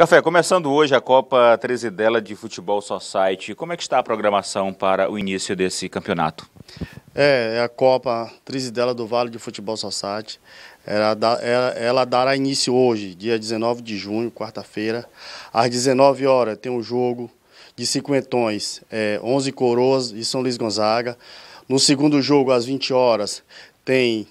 Café, começando hoje a Copa 13 dela de Futebol Society, como é que está a programação para o início desse campeonato? É, é a Copa 13 dela do Vale de Futebol Society, ela, ela, é, ela dará início hoje, dia 19 de junho, quarta-feira, às 19 horas tem um jogo de cinquentões, é, 11 Coroas e São Luís Gonzaga. No segundo jogo, às 20 horas, tem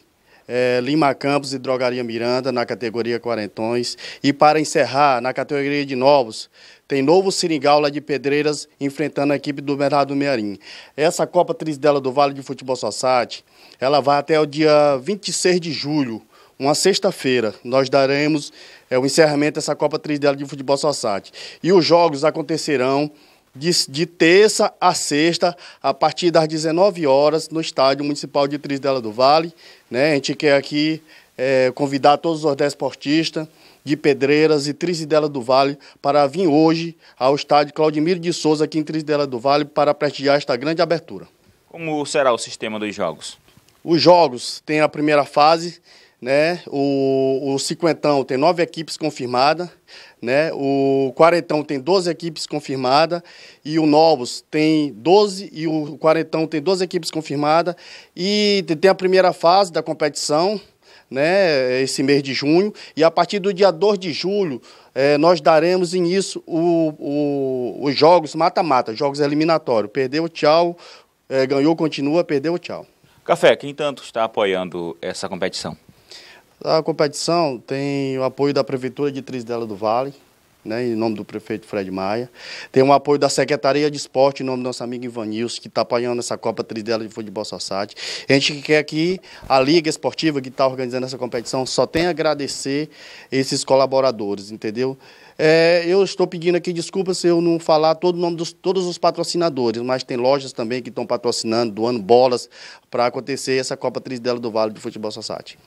é, Lima Campos e Drogaria Miranda, na categoria Quarentões. E para encerrar, na categoria de novos, tem novo Seringal lá de Pedreiras enfrentando a equipe do Bernardo Mearim. Essa Copa Trisdela do Vale de Futebol Society, ela vai até o dia 26 de julho, uma sexta-feira. Nós daremos é, o encerramento dessa Copa Trisdela de Futebol Society. E os jogos acontecerão de, de, terça a sexta, a partir das 19 horas, no Estádio Municipal de Trisdela do Vale. Né? A gente quer aqui é, convidar todos os desportistas de Pedreiras e Trisdela do Vale para vir hoje ao Estádio Claudemiro de Souza, aqui em Trisdela do Vale, para prestigiar esta grande abertura. Como será o sistema dos jogos? Os jogos têm a primeira fase né? O, o cinquentão tem nove equipes confirmadas, né? O quarentão tem 12 equipes confirmadas e o novos tem 12 e o quarentão tem 12 equipes confirmadas e tem a primeira fase da competição, né? Esse mês de junho e a partir do dia 2 de julho é, nós daremos início o, o, os jogos mata-mata, jogos eliminatórios. Perdeu, tchau. É, ganhou, continua, perdeu, tchau. Café, quem tanto está apoiando essa competição? A competição tem o apoio da Prefeitura de Trisdela do Vale, né, em nome do prefeito Fred Maia. Tem o apoio da Secretaria de Esporte, em nome do nosso amigo Ivanilson, que está apoiando essa Copa Trisdela de Futebol Society. A gente quer que a Liga Esportiva, que está organizando essa competição, só tem a agradecer esses colaboradores, entendeu? É, eu estou pedindo aqui desculpa se eu não falar todo o nome dos todos os patrocinadores, mas tem lojas também que estão patrocinando, doando bolas para acontecer essa Copa Trisdela do Vale de Futebol Society.